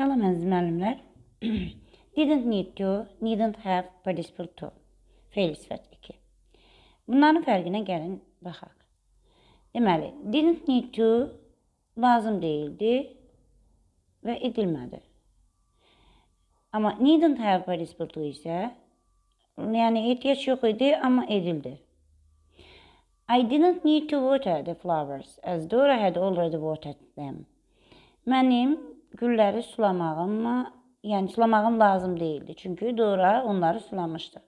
Salam əziz müəllimlər. Didn't need to, needn't have, participle to. Feil sifət 2. Bunların fərqinə gəlin baxaq. Deməli, didn't need to lazım değildi və edilmədi. Amma needn't have participle to isə yəni ehtiyac yox idi, amma edildi. I didn't need to water the flowers as Dora had already watered them. Mənim gülləri sulamağımı, yəni sulamağım lazım değildi. Çünki Dora onları sulamışdı.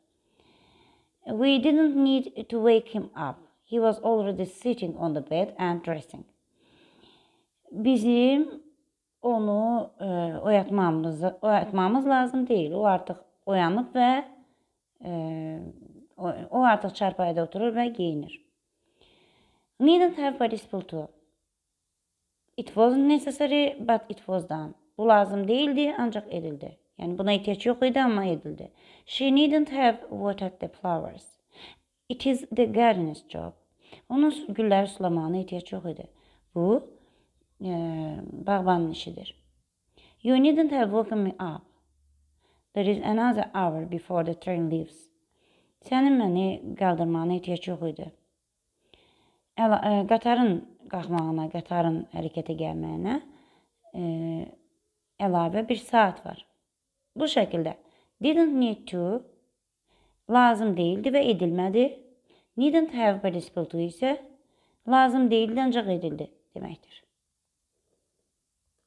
We didn't need to wake him up. He was already sitting on the bed and dressing. Bizim onu e, oyatmamız oyatmamız lazım deyil. O artıq oyanıb və e, o, o artıq çarpayıda oturur və geyinir. Needn't have participal to. It wasn't necessary but it was done. Bu lazım değildi ancak edildi. Yəni buna ehtiyac yox idi amma edildi. She needn't have watered the flowers. It is the gardener's job. Onun gülləri sulamağına ehtiyac yox idi. Bu e, bağbanın işidir. You needn't have woken me up. There is another hour before the train leaves. Sənin məni qaldırmağına ehtiyac yox idi. Əla, ə, e, qatarın qalxmağına, qatarın hərəkətə gəlməyinə e, əlavə 1 saat var. Bu şəkildə didn't need to lazım değildi və edilmədi. Needn't have participle to isə lazım deyildi ancaq edildi deməkdir.